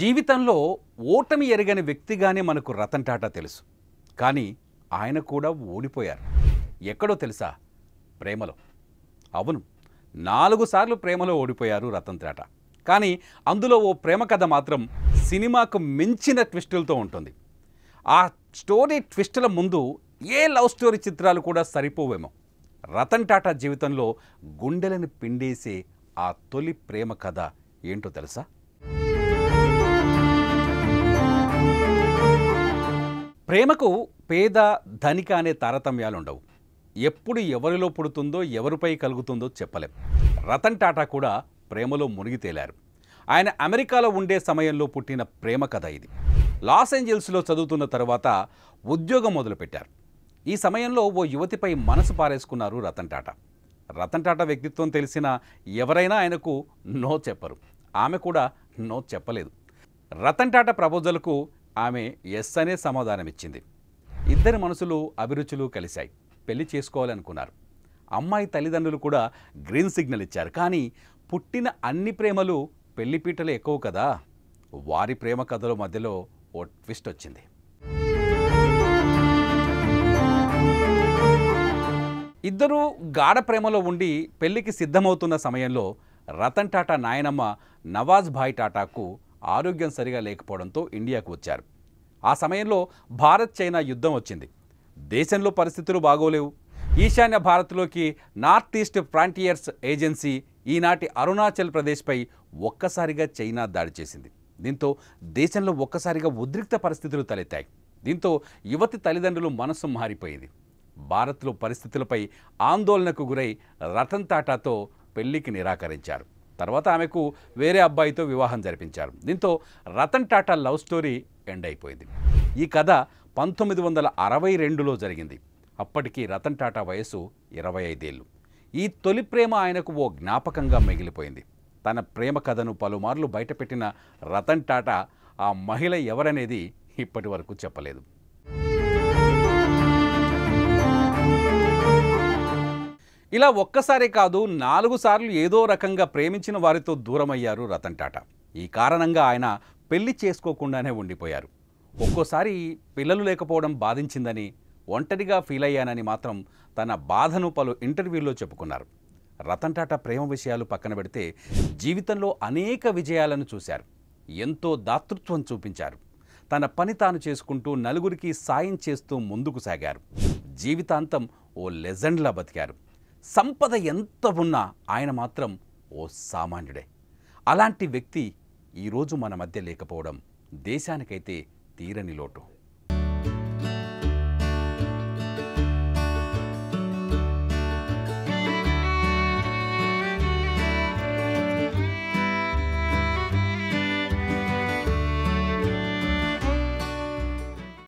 జీవితంలో ఓటమి ఎరగని వ్యక్తిగానే మనకు రతన్ టాటా తెలుసు కానీ ఆయన కూడా ఓడిపోయారు ఎక్కడో తెలుసా ప్రేమలో అవును నాలుగు సార్లు ప్రేమలో ఓడిపోయారు రతన్ టాటా కానీ అందులో ఓ ప్రేమ కథ మాత్రం సినిమాకు మించిన ట్విస్టులతో ఉంటుంది ఆ స్టోరీ ట్విస్టుల ముందు ఏ లవ్ స్టోరీ చిత్రాలు కూడా సరిపోవేమో రతన్ టాటా జీవితంలో గుండెలను పిండేసే ఆ తొలి ప్రేమ కథ ఏంటో తెలుసా ప్రేమకు పేద ధనిక అనే తారతమ్యాలు ఉండవు ఎప్పుడు ఎవరిలో పుడుతుందో ఎవరిపై కలుగుతుందో చెప్పలేం రతన్ టాటా కూడా ప్రేమలో మునిగి తేలారు ఆయన అమెరికాలో ఉండే సమయంలో పుట్టిన ప్రేమ కథ ఇది లాస్ ఏంజల్స్లో చదువుతున్న తర్వాత ఉద్యోగం మొదలుపెట్టారు ఈ సమయంలో ఓ యువతిపై మనసు పారేసుకున్నారు రతన్ టాటా రతన్ టాటా వ్యక్తిత్వం తెలిసిన ఎవరైనా ఆయనకు నో చెప్పరు ఆమె కూడా నో చెప్పలేదు రతన్ టాటా ప్రపోజల్కు ఆమె ఎస్ అనే సమాధానమిచ్చింది ఇద్దరి మనసులు అభిరుచులు కలిశాయి పెళ్లి చేసుకోవాలనుకున్నారు అమ్మాయి తల్లిదండ్రులు కూడా గ్రీన్ సిగ్నల్ ఇచ్చారు కానీ పుట్టిన అన్ని ప్రేమలు పెళ్లిపీటలు ఎక్కువ కదా వారి ప్రేమ కథల మధ్యలో ఓ ట్విస్ట్ వచ్చింది ఇద్దరూ గాఢ ప్రేమలో ఉండి పెళ్లికి సిద్ధమవుతున్న సమయంలో రతన్ టాటా నాయనమ్మ నవాజ్ భాయ్ టాటాకు ఆరోగ్యం సరిగా లేకపోవడంతో ఇండియాకు వచ్చారు ఆ సమయంలో భారత్ చైనా యుద్ధం వచ్చింది దేశంలో పరిస్థితులు బాగోలేవు ఈశాన్య భారత్లోకి నార్త్ ఈస్ట్ ఫ్రాంటియర్స్ ఏజెన్సీ ఈనాటి అరుణాచల్ ప్రదేశ్పై ఒక్కసారిగా చైనా దాడి చేసింది దీంతో దేశంలో ఒక్కసారిగా ఉద్రిక్త పరిస్థితులు తలెత్తాయి దీంతో యువతి తల్లిదండ్రులు మనస్సు మారిపోయింది భారత్లో పరిస్థితులపై ఆందోళనకు గురై రతన్ టాటాతో పెళ్లికి నిరాకరించారు తర్వాత ఆమెకు వేరే అబ్బాయితో వివాహం జరిపించారు దీంతో Ratan Tata love story end అయిపోయింది ఈ కథ పంతొమ్మిది వందల అరవై రెండులో జరిగింది అప్పటికి రతన్ టాటా వయసు ఇరవై ఐదేళ్ళు ఈ తొలి ప్రేమ ఆయనకు ఓ జ్ఞాపకంగా మిగిలిపోయింది తన ప్రేమ కథను పలుమార్లు బయటపెట్టిన రతన్ టాటా ఆ మహిళ ఎవరనేది ఇప్పటి వరకు చెప్పలేదు ఇలా ఒక్కసారే కాదు నాలుగు సార్లు ఏదో రకంగా ప్రేమించిన వారితో దూరమయ్యారు రతన్ టాటా ఈ కారణంగా ఆయన పెళ్లి చేసుకోకుండానే ఉండిపోయారు ఒక్కోసారి పిల్లలు లేకపోవడం బాధించిందని ఒంటరిగా ఫీల్ అయ్యానని మాత్రం తన బాధను పలు ఇంటర్వ్యూల్లో చెప్పుకున్నారు రతన్ టాటా ప్రేమ విషయాలు పక్కన పెడితే జీవితంలో అనేక విజయాలను చూశారు ఎంతో దాతృత్వం చూపించారు తన పని తాను చేసుకుంటూ నలుగురికి సాయం చేస్తూ ముందుకు సాగారు జీవితాంతం ఓ లెజెండ్లా బతికారు సంపద ఎంత ఉన్నా ఆయన మాత్రం ఓ సామాన్యుడే అలాంటి వ్యక్తి ఈరోజు మన మధ్య లేకపోవడం దేశానికైతే తీరని లోటు